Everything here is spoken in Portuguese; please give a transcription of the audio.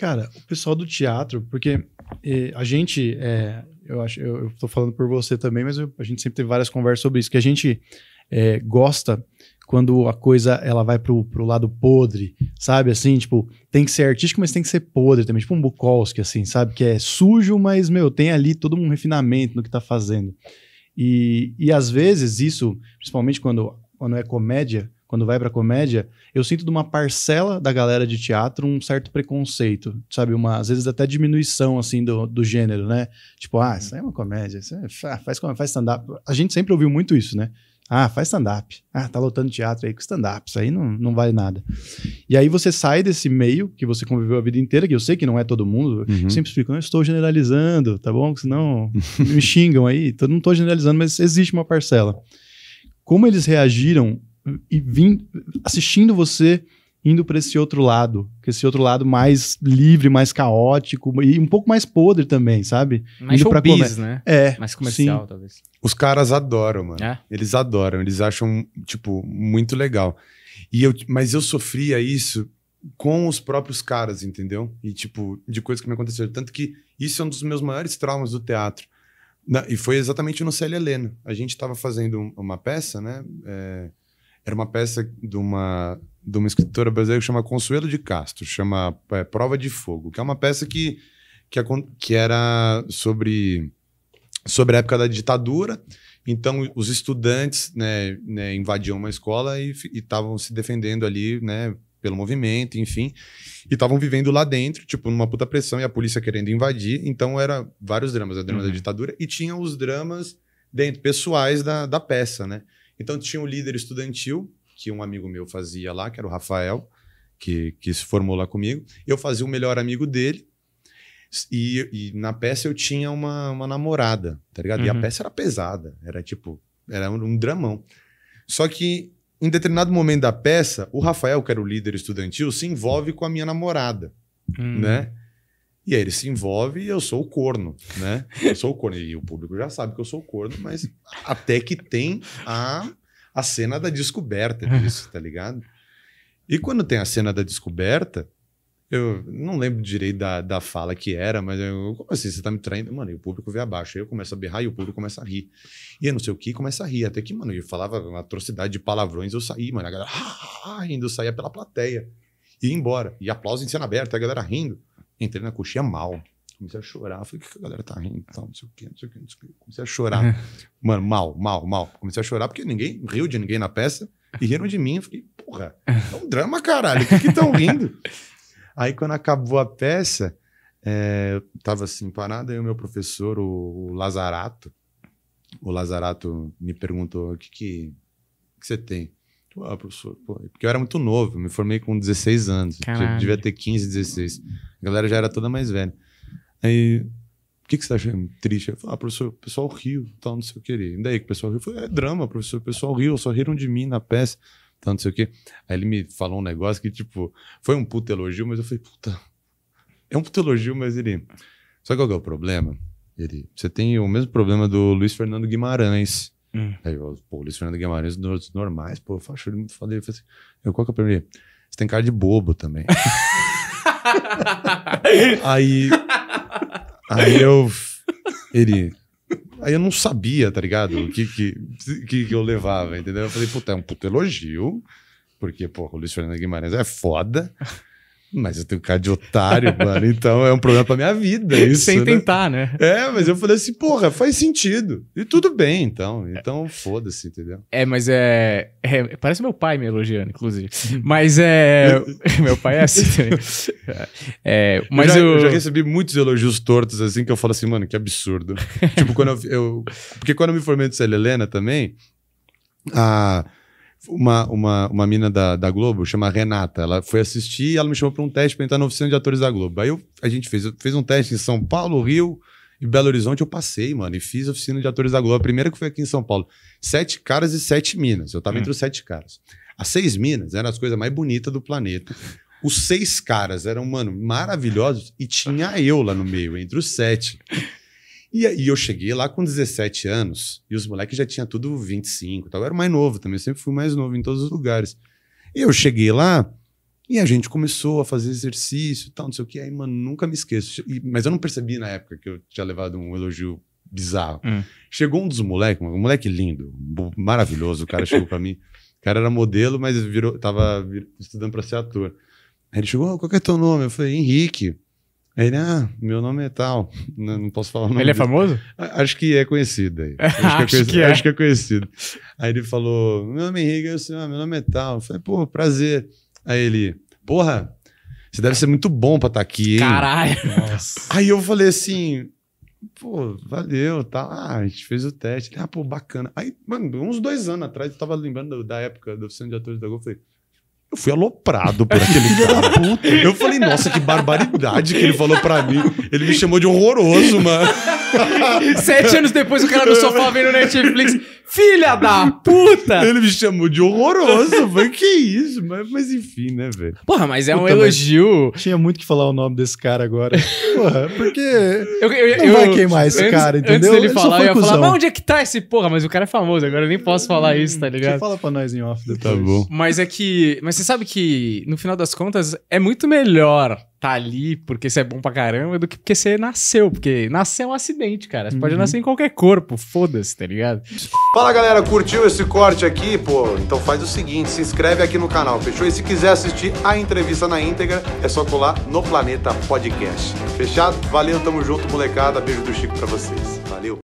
Cara, o pessoal do teatro, porque eh, a gente, eh, eu acho, eu, eu tô falando por você também, mas eu, a gente sempre teve várias conversas sobre isso, que a gente eh, gosta quando a coisa ela vai pro, pro lado podre, sabe? Assim, tipo, tem que ser artístico, mas tem que ser podre também, tipo um Bukowski, assim, sabe? Que é sujo, mas, meu, tem ali todo um refinamento no que tá fazendo. E, e às vezes isso, principalmente quando, quando é comédia, quando vai para comédia, eu sinto de uma parcela da galera de teatro um certo preconceito, sabe? Uma, às vezes até diminuição, assim, do, do gênero, né? Tipo, ah, isso é uma comédia, isso é, faz, faz stand-up. A gente sempre ouviu muito isso, né? Ah, faz stand-up. Ah, tá lotando teatro aí com stand-up. Isso aí não, não vale nada. E aí você sai desse meio que você conviveu a vida inteira, que eu sei que não é todo mundo. Uhum. Sempre explico, não estou generalizando, tá bom? Senão me xingam aí. não estou generalizando, mas existe uma parcela. Como eles reagiram e vim, assistindo você indo para esse outro lado, que esse outro lado mais livre, mais caótico e um pouco mais podre também, sabe? Mais indo né? É, mais comercial, sim. talvez. Os caras adoram, mano. É? Eles adoram, eles acham tipo muito legal. E eu, mas eu sofria isso com os próprios caras, entendeu? E tipo de coisas que me aconteceram, tanto que isso é um dos meus maiores traumas do teatro. Na, e foi exatamente no Célia Helena. A gente estava fazendo uma peça, né? É, era uma peça de uma, de uma escritora brasileira que chama Consuelo de Castro, chama é, Prova de Fogo, que é uma peça que, que, que era sobre, sobre a época da ditadura. Então, os estudantes né, né, invadiam uma escola e estavam se defendendo ali, né, pelo movimento, enfim, e estavam vivendo lá dentro, tipo, numa puta pressão e a polícia querendo invadir. Então, era vários dramas, o drama uhum. da ditadura, e tinha os dramas dentro, pessoais da, da peça, né? Então tinha um líder estudantil que um amigo meu fazia lá, que era o Rafael, que, que se formou lá comigo. Eu fazia o melhor amigo dele. E, e na peça eu tinha uma, uma namorada, tá ligado? Uhum. E a uhum. peça era pesada, era tipo, era um, um dramão. Só que em determinado momento da peça, o Rafael, que era o líder estudantil, se envolve com a minha namorada, hum. né? E aí ele se envolve e eu sou o corno, né? Eu sou o corno. E o público já sabe que eu sou o corno, mas até que tem a, a cena da descoberta disso, tá ligado? E quando tem a cena da descoberta, eu não lembro direito da, da fala que era, mas eu, como assim, você tá me traindo? Mano, e o público vê abaixo. Aí eu começo a berrar e o público começa a rir. E eu não sei o que, começa a rir. Até que, mano, eu falava uma atrocidade de palavrões, eu saí, mano. A galera ah, rindo, eu saía pela plateia. E ia embora. E aplauso em cena aberta, a galera rindo. Entrei na coxinha mal. Comecei a chorar. Falei, o que a galera tá rindo? Tal, não sei o quê, não sei o quê, não sei o quê. Comecei a chorar. É. Mano, mal, mal, mal. Comecei a chorar porque ninguém riu de ninguém na peça. E riram de mim. Eu falei, porra, é um drama, caralho. O que estão rindo? Aí, quando acabou a peça, é, eu tava assim, parado. Aí o meu professor, o, o Lazarato, o Lazarato me perguntou, o que que, que você tem? Pô, ah, professor, pô, é porque eu era muito novo, me formei com 16 anos. Caralho. Devia ter 15, 16. A galera já era toda mais velha. Aí, o que, que você tá achando triste? Eu falei, ah, professor, o pessoal riu, tal, não sei o que. E daí que o pessoal riu? foi é drama, professor, o pessoal riu, só riram de mim na peça, tal, não sei o que. Aí ele me falou um negócio que, tipo, foi um puto elogio, mas eu falei, puta, é um puto elogio, mas ele... Sabe qual é o problema? Ele, você tem o mesmo problema do Luiz Fernando Guimarães, Hum. Aí eu, pô, Luiz Fernando Guimarães dos normais, pô, eu faço ele muito foda. Ele falou assim: eu, qual que é o Você tem cara de bobo também. aí. Aí eu. Ele. Aí eu não sabia, tá ligado? O que, que, que, que eu levava, entendeu? Eu falei, puta, é um puto elogio, porque, pô, o Luiz Fernando Guimarães é foda. Mas eu tenho cara de otário, mano. Então é um problema pra minha vida. Isso, Sem né? tentar, né? É, mas eu falei assim, porra, faz sentido. E tudo bem, então. Então foda-se, entendeu? É, mas é, é, Parece meu pai me elogiando, inclusive. Mas é. meu pai é assim também. É, mas eu já, eu... eu já, recebi muitos elogios tortos, assim, que eu falo assim, mano, que absurdo. tipo, quando eu, eu, Porque quando eu me formei do Célia né, Helena também. A uma, uma, uma mina da, da Globo, chama Renata. Ela foi assistir e ela me chamou para um teste para entrar na oficina de atores da Globo. Aí eu, a gente fez, fez um teste em São Paulo, Rio e Belo Horizonte. Eu passei, mano, e fiz a oficina de atores da Globo. A primeira que foi aqui em São Paulo. Sete caras e sete minas. Eu estava hum. entre os sete caras. As seis minas eram as coisas mais bonitas do planeta. Os seis caras eram, mano, maravilhosos e tinha eu lá no meio, entre os sete. E, e eu cheguei lá com 17 anos e os moleques já tinham tudo 25 tal. Então eu era mais novo também, eu sempre fui mais novo em todos os lugares. E eu cheguei lá e a gente começou a fazer exercício e tal, não sei o que. Aí, mano, nunca me esqueço. E, mas eu não percebi na época que eu tinha levado um elogio bizarro. Hum. Chegou um dos moleques, um moleque lindo, maravilhoso. O cara chegou para mim. O cara era modelo, mas virou, tava vir, estudando para ser ator. Aí ele chegou, oh, qual é teu nome? Eu falei, Henrique. Aí ele, ah, meu nome é tal, não, posso falar o nome Ele é dele. famoso? Acho que é conhecido aí. Acho, acho, que, é conhecido, que é. acho que é conhecido. Aí ele falou, meu nome é Henrique, eu disse, ah, meu nome é tal. Eu falei, pô, prazer. Aí ele, porra, você deve ser muito bom pra estar tá aqui, hein? Caralho! Nossa. Aí eu falei assim, pô, valeu, tá. Ah, a gente fez o teste. Ah, pô, bacana. Aí, mano, uns dois anos atrás, eu tava lembrando da época da oficina de atores da Gol, falei, eu fui aloprado por aquele cara. Eu falei, nossa, que barbaridade que ele falou pra mim. Ele me chamou de horroroso, mano. Sete anos depois, o cara no sofá vendo Netflix. Filha da puta! Ele me chamou de horroroso. Eu falei, que isso? Mas, mas enfim, né, velho? Porra, mas é puta, um elogio. Tinha muito que falar o nome desse cara agora. Porra, porque. Eu, eu, não eu, vai queimar esse antes, cara, entendeu? Antes dele ele falar, eu ia cuzão. falar, mas onde é que tá esse porra? Mas o cara é famoso, agora eu nem posso falar isso, tá ligado? Você fala pra nós em off tá depois. Tá bom. Mas é que. Mas você sabe que, no final das contas, é muito melhor tá ali porque você é bom pra caramba do que porque você nasceu. Porque nascer é um acidente, cara. Você uhum. pode nascer em qualquer corpo, foda-se, tá ligado? Fala galera, curtiu esse corte aqui? Pô, então faz o seguinte: se inscreve aqui no canal, fechou? E se quiser assistir a entrevista na íntegra, é só colar no Planeta Podcast. Fechado? Valeu, tamo junto, molecada. Beijo do Chico pra vocês.